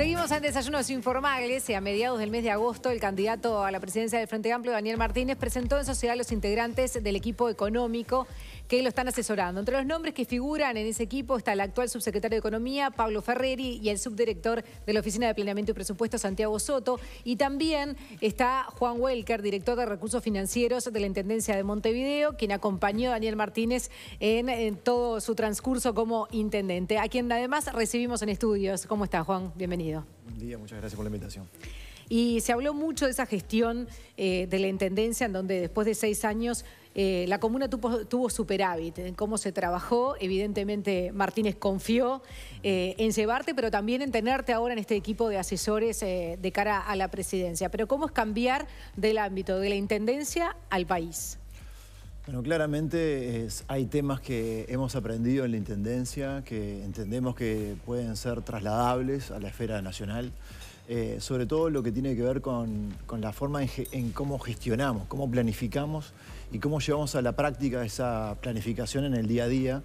Seguimos en Desayunos Informales y a mediados del mes de agosto el candidato a la presidencia del Frente Amplio, Daniel Martínez, presentó en sociedad a los integrantes del equipo económico que lo están asesorando. Entre los nombres que figuran en ese equipo está el actual subsecretario de Economía, Pablo Ferreri, y el subdirector de la Oficina de Planeamiento y Presupuesto, Santiago Soto. Y también está Juan Welker, director de Recursos Financieros de la Intendencia de Montevideo, quien acompañó a Daniel Martínez en, todo su transcurso como intendente, a quien además recibimos en estudios. ¿Cómo está, Juan? Bienvenido. Buen día, muchas gracias por la invitación. Y se habló mucho de esa gestión eh, de la Intendencia, en donde después de seis años eh, la comuna tuvo, superávit en cómo se trabajó. Evidentemente Martínez confió eh, en llevarte, pero también en tenerte ahora en este equipo de asesores eh, de cara a la presidencia. Pero ¿cómo es cambiar del ámbito de la Intendencia al país? Bueno, claramente hay temas que hemos aprendido en la Intendencia, que entendemos que pueden ser trasladables a la esfera nacional. Eh, sobre todo lo que tiene que ver con, la forma en, cómo gestionamos, cómo planificamos y cómo llevamos a la práctica esa planificación en el día a día.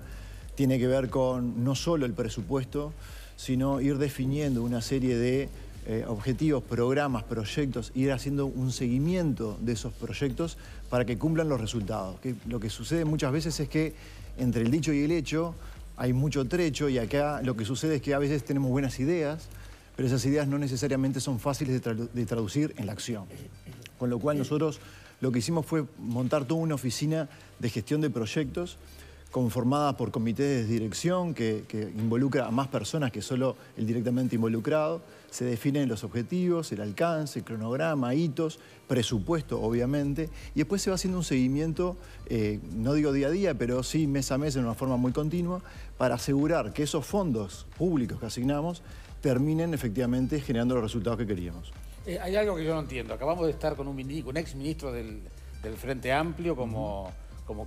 Tiene que ver con no solo el presupuesto, sino ir definiendo una serie de eh, objetivos, programas, proyectos, ir haciendo un seguimiento de esos proyectos para que cumplan los resultados. lo que sucede muchas veces es que entre el dicho y el hecho hay mucho trecho y acá lo que sucede es que a veces tenemos buenas ideas, pero esas ideas no necesariamente son fáciles de, traducir en la acción. Con lo cual nosotros lo que hicimos fue montar toda una oficina de gestión de proyectos conformada por comités de dirección que, involucra a más personas que solo el directamente involucrado. Se definen los objetivos, el alcance, el cronograma, hitos, presupuesto, obviamente. Y después se va haciendo un seguimiento, eh, no digo día a día, pero sí mes a mes en una forma muy continua, para asegurar que esos fondos públicos que asignamos terminen efectivamente generando los resultados que queríamos. Eh, hay algo que yo no entiendo. Acabamos de estar con un, un ex ministro del, Frente Amplio como,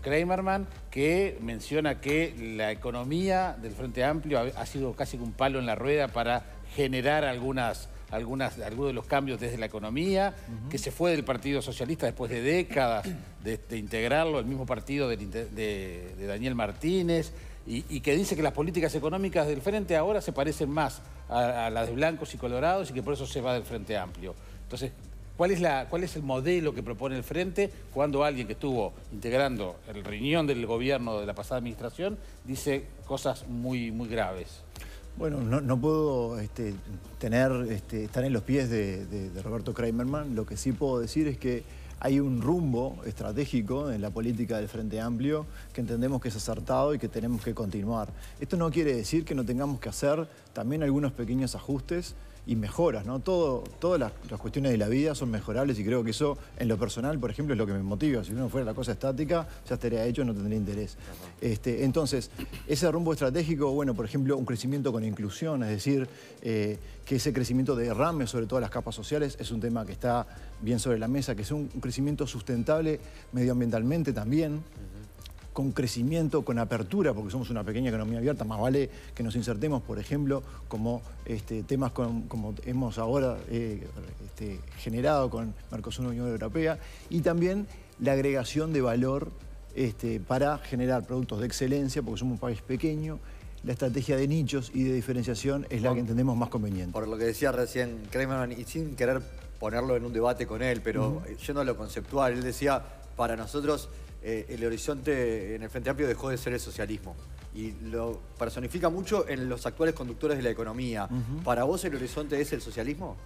Kramerman que menciona que la economía del Frente Amplio ha, sido casi un palo en la rueda para generar algunas algunas, algunos de los cambios desde la economía, que se fue del Partido Socialista después de décadas de, integrarlo, el mismo partido de Daniel Martínez, y, que dice que las políticas económicas del Frente ahora se parecen más a, las de blancos y colorados y que por eso se va del Frente Amplio. Entonces, ¿cuál es, la, ¿cuál es el modelo que propone el Frente cuando alguien que estuvo integrando el riñón del gobierno de la pasada administración dice cosas muy, muy graves? Bueno, no, puedo este, tener, este, estar en los pies de, de Roberto Kramerman. Lo que sí puedo decir es que hay un rumbo estratégico en la política del Frente Amplio que entendemos que es acertado y que tenemos que continuar. Esto no quiere decir que no tengamos que hacer también algunos pequeños ajustes y mejoras, ¿no? Todo, todas las, cuestiones de la vida son mejorables y creo que eso, en lo personal, por ejemplo, es lo que me motiva. Si uno fuera la cosa estática, ya estaría hecho, y no tendría interés. Este, entonces, ese rumbo estratégico, bueno, por ejemplo, un crecimiento con inclusión, es decir, eh, que ese crecimiento derrame sobre todas las capas sociales, es un tema que está bien sobre la mesa, que es un, crecimiento sustentable medioambientalmente también con crecimiento, con apertura, porque somos una pequeña economía abierta, más vale que nos insertemos, por ejemplo, como este, temas como hemos ahora eh, este, generado con Mercosur y Unión Europea, y también la agregación de valor este, para generar productos de excelencia, porque somos un país pequeño, la estrategia de nichos y de diferenciación es la que entendemos más conveniente. Por lo que decía recién Cramer, y sin querer ponerlo en un debate con él, pero yendo a lo conceptual, él decía, para nosotros eh, el horizonte en el Frente Amplio dejó de ser el socialismo. Y lo personifica mucho en los actuales conductores de la economía. ¿Para vos el horizonte es el socialismo?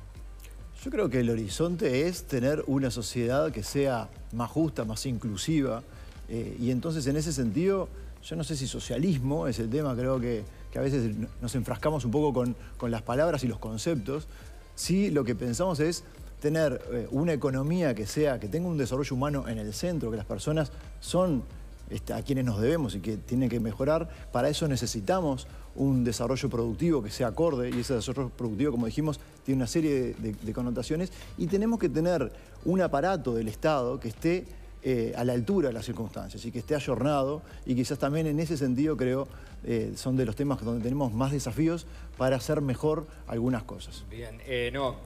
Yo creo que el horizonte es tener una sociedad que sea más justa, más inclusiva. Eh, y entonces en ese sentido, yo no sé si socialismo es el tema, creo que, a veces nos enfrascamos un poco con, con las palabras y los conceptos. Sí, lo que pensamos es tener eh, una economía que sea, que tenga un desarrollo humano en el centro, que las personas son este, a quienes nos debemos y que tienen que mejorar, para eso necesitamos un desarrollo productivo que sea acorde y ese desarrollo productivo, como dijimos, tiene una serie de, connotaciones y tenemos que tener un aparato del Estado que esté eh, a la altura de las circunstancias y que esté ayornado y quizás también en ese sentido creo eh, son de los temas donde tenemos más desafíos para hacer mejor algunas cosas. Bien, no,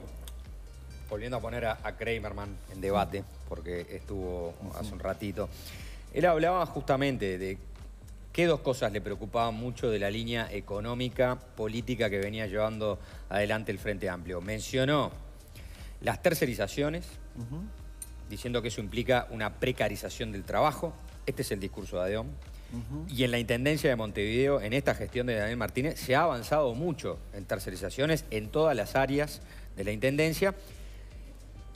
volviendo a poner a, Kramerman en debate, porque estuvo hace un ratito, él hablaba justamente de qué dos cosas le preocupaban mucho de la línea económica, política que venía llevando adelante el Frente Amplio. Mencionó las tercerizaciones, diciendo que eso implica una precarización del trabajo. Este es el discurso de Adeón. Y en la Intendencia de Montevideo, en esta gestión de Daniel Martínez, se ha avanzado mucho en tercerizaciones en todas las áreas de la Intendencia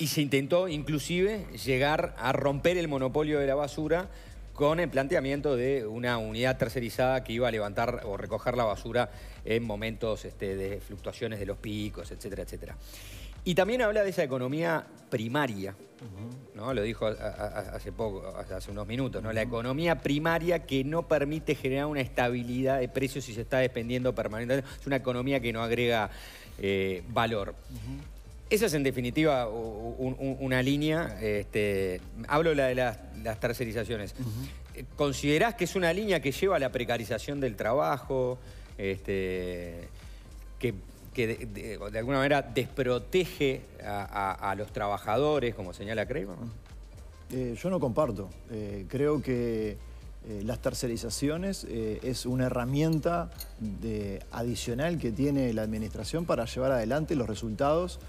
y se intentó inclusive llegar a romper el monopolio de la basura con el planteamiento de una unidad tercerizada que iba a levantar o recoger la basura en momentos este, de fluctuaciones de los picos, etcétera, etcétera. Y también habla de esa economía primaria, ¿no? Lo dijo hace poco, hace unos minutos, ¿no? La economía primaria que no permite generar una estabilidad de precios si se está dependiendo permanentemente. Es una economía que no agrega eh, valor. Esa es en definitiva una línea. Este, hablo la de las, tercerizaciones. Eh, ¿Considerás que es una línea que lleva a la precarización del trabajo? Este, que, de, alguna manera desprotege a, los trabajadores, como señala Kramer? Eh, yo no comparto. Eh, creo que las tercerizaciones es una herramienta de, adicional que tiene la administración para llevar adelante los resultados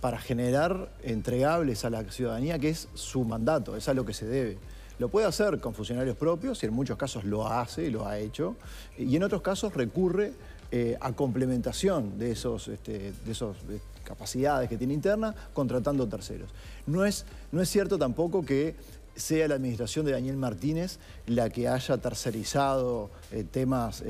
para generar entregables a la ciudadanía, que es su mandato, es a lo que se debe. Lo puede hacer con funcionarios propios y en muchos casos lo hace, lo ha hecho, y en otros casos recurre eh, a complementación de esas este, de esos, eh, capacidades que tiene interna, contratando terceros. No es, no es cierto tampoco que sea la administración de Daniel Martínez la que haya tercerizado eh, temas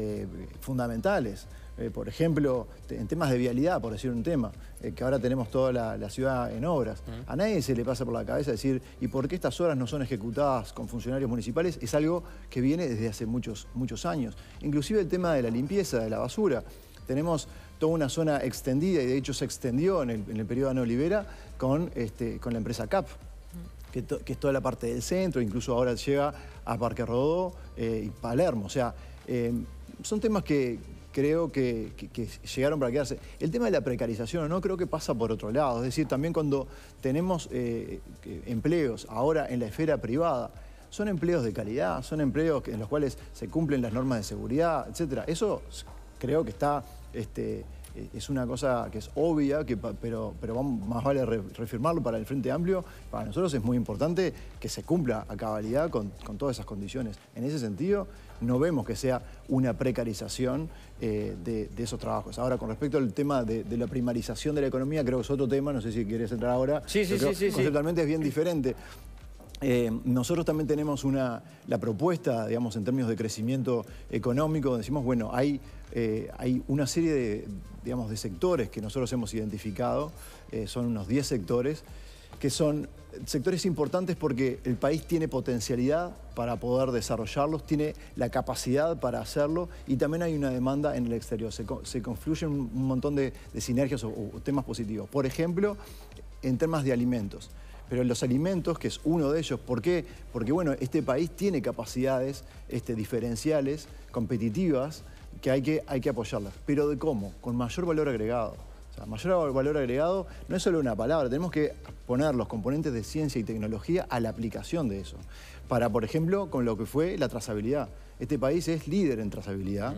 fundamentales. Eh, por ejemplo, en temas de vialidad, por decir un tema, eh, que ahora tenemos toda la, ciudad en obras. A nadie se le pasa por la cabeza decir, ¿y por qué estas obras no son ejecutadas con funcionarios municipales? Es algo que viene desde hace muchos, muchos años. Inclusive el tema de la limpieza, de la basura. Tenemos toda una zona extendida, y de hecho se extendió en el, periodo de Ana Olivera, con, este, con la empresa CAP, que, es toda la parte del centro, incluso ahora llega a Parque Rodó eh, y Palermo. O sea, son temas que, creo que, llegaron para quedarse. El tema de la precarización o no creo que pasa por otro lado. Es decir, también cuando tenemos eh, empleos ahora en la esfera privada, son empleos de calidad, son empleos en los cuales se cumplen las normas de seguridad, etc. Eso creo que está... Este, eh, es una cosa que es obvia, que, pero, pero más vale reafirmarlo para el Frente Amplio. Para nosotros es muy importante que se cumpla a cabalidad con, todas esas condiciones. En ese sentido, no vemos que sea una precarización eh, de, esos trabajos. Ahora, con respecto al tema de, la primarización de la economía, creo que es otro tema, no sé si quieres entrar ahora. Sí, sí, Conceptualmente es bien diferente. Eh, nosotros también tenemos la propuesta, digamos, en términos de crecimiento económico, decimos, bueno, hay, eh, una serie de, sectores que nosotros hemos identificado, eh, son unos 10 sectores, que son sectores importantes porque el país tiene potencialidad para poder desarrollarlos, tiene la capacidad para hacerlo y también hay una demanda en el exterior. Se, confluyen un montón de, sinergias o temas positivos. Por ejemplo, en temas de alimentos pero en los alimentos, que es uno de ellos. ¿Por qué? Porque bueno, este país tiene capacidades este, diferenciales, competitivas, que hay, que hay que apoyarlas. ¿Pero de cómo? Con mayor valor agregado. O sea, mayor valor agregado no es solo una palabra, tenemos que poner los componentes de ciencia y tecnología a la aplicación de eso. Para, por ejemplo, con lo que fue la trazabilidad. Este país es líder en trazabilidad.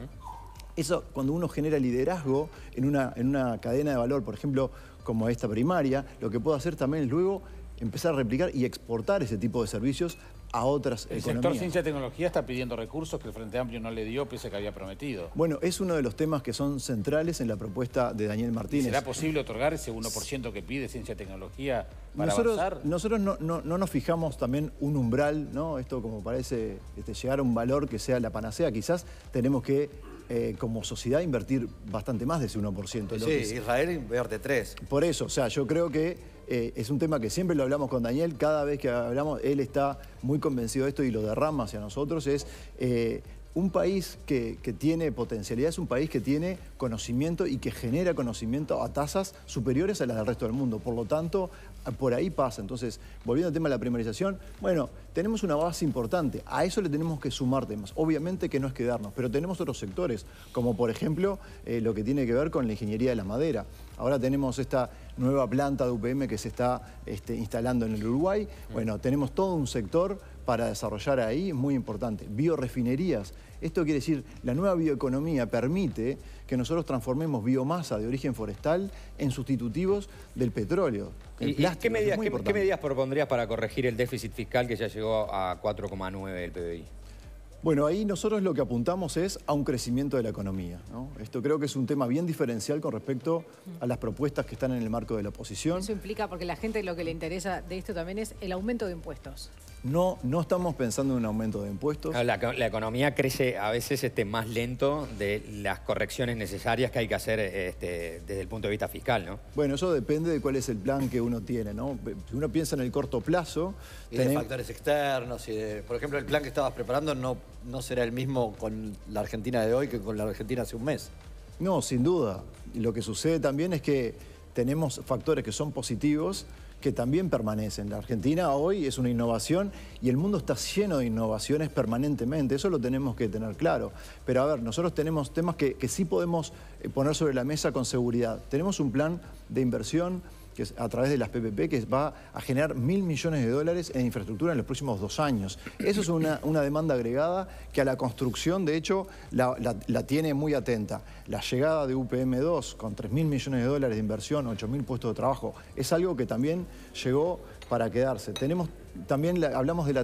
Eso, cuando uno genera liderazgo en una, en una cadena de valor, por ejemplo, como esta primaria, lo que puedo hacer también es luego empezar a replicar y exportar ese tipo de servicios a otras economías. El sector ciencia y tecnología está pidiendo recursos que el Frente Amplio no le dio, piensa que había prometido. Bueno, es uno de los temas que son centrales en la propuesta de Daniel Martínez. ¿Será posible otorgar ese 1% que pide ciencia y tecnología para nosotros, avanzar? Nosotros no, nos fijamos también un umbral, ¿no? Esto como parece este, llegar a un valor que sea la panacea. Quizás tenemos que eh, como sociedad invertir bastante más de ese 1%. Sí, Israel invierte 3. Por eso, o sea, yo creo que eh, es un tema que siempre lo hablamos con Daniel, cada vez que hablamos, él está muy convencido de esto y lo derrama hacia nosotros, es eh, un país que, tiene potencialidad, es un país que tiene conocimiento y que genera conocimiento a tasas superiores a las del resto del mundo. Por lo tanto, por ahí pasa. Entonces, volviendo al tema de la primarización, bueno, tenemos una base importante, a eso le tenemos que sumar temas. Obviamente que no es quedarnos, pero tenemos otros sectores, como por ejemplo eh, lo que tiene que ver con la ingeniería de la madera. Ahora tenemos esta nueva planta de UPM que se está este, instalando en el Uruguay. Mm. Bueno, tenemos todo un sector para desarrollar ahí, muy importante. Biorefinerías. Esto quiere decir, la nueva bioeconomía permite que nosotros transformemos biomasa de origen forestal en sustitutivos del petróleo. ¿qué, ¿qué medidas propondrías para corregir el déficit fiscal que ya llegó a 4,9 del PBI? Bueno, ahí nosotros lo que apuntamos es a un crecimiento de la economía. Esto creo que es un tema bien diferencial con respecto a las propuestas que están en el marco de la oposición. Eso implica, porque la gente lo que le interesa de esto también es el aumento de impuestos. No, estamos pensando en un aumento de impuestos. La, economía crece a veces este, más lento de las correcciones necesarias que hay que hacer este, desde el punto de vista fiscal, ¿no? Bueno, eso depende de cuál es el plan que uno tiene, ¿no? Si uno piensa en el corto plazo... Tiene factores externos y Por ejemplo, el plan que estabas preparando no, no será el mismo con la Argentina de hoy que con la Argentina hace un mes. No, sin duda. Lo que sucede también es que tenemos factores que son positivos que también permanecen. La Argentina hoy es una innovación y el mundo está lleno de innovaciones permanentemente, eso lo tenemos que tener claro. Pero a ver, nosotros tenemos temas que, sí podemos eh, poner sobre la mesa con seguridad. Tenemos un plan de inversión que es a través de las PPP, que va a generar mil millones de dólares en infraestructura en los próximos dos años. Eso es una, demanda agregada que a la construcción, de hecho, la, tiene muy atenta. La llegada de UPM2 con 3 mil millones de dólares de inversión, 8 mil puestos de trabajo, es algo que también llegó para quedarse. Tenemos, también hablamos de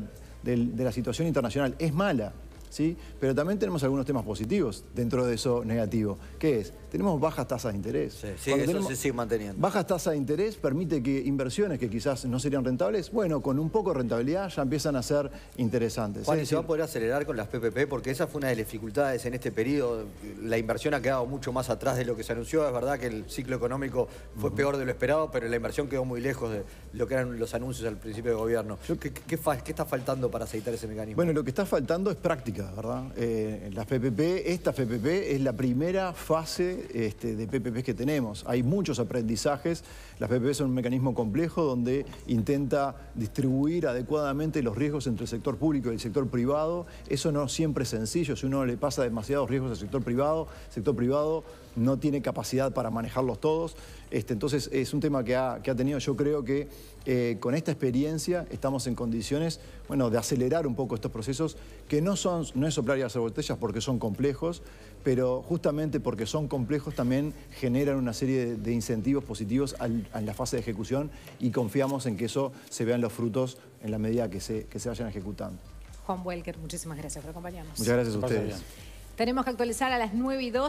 la, situación internacional, es mala, ¿sí? pero también tenemos algunos temas positivos dentro de eso negativo, ¿Qué es tenemos bajas tasas de interés. Sí, eso se sigue manteniendo. Bajas tasas de interés permite que inversiones que quizás no serían rentables, bueno, con un poco de rentabilidad ya empiezan a ser interesantes. Juan, se va a poder acelerar con las PPP? Porque esa fue una de las dificultades en este periodo. La inversión ha quedado mucho más atrás de lo que se anunció. Es verdad que el ciclo económico fue peor de lo esperado, pero la inversión quedó muy lejos de lo que eran los anuncios al principio de gobierno. ¿Qué, está faltando para aceitar ese mecanismo? Bueno, lo que está faltando es práctica, ¿verdad? Eh, las PPP, esta PPP es la primera fase este, de PPPs que tenemos. Hay muchos aprendizajes. Las PPPs son un mecanismo complejo donde intenta distribuir adecuadamente los riesgos entre el sector público y el sector privado. Eso no siempre es sencillo. Si uno le pasa demasiados riesgos al sector privado, el sector privado no tiene capacidad para manejarlos todos. Este, entonces es un tema que ha, tenido, yo creo que eh, con esta experiencia estamos en condiciones bueno, de acelerar un poco estos procesos, que no, son, no es soplar y hacer botellas porque son complejos, pero justamente porque son complejos también generan una serie de, incentivos positivos en la fase de ejecución y confiamos en que eso se vean los frutos en la medida que se, que se vayan ejecutando. Juan Welker, muchísimas gracias por acompañarnos. Muchas gracias a ustedes. Tenemos que actualizar a las 9 y 2.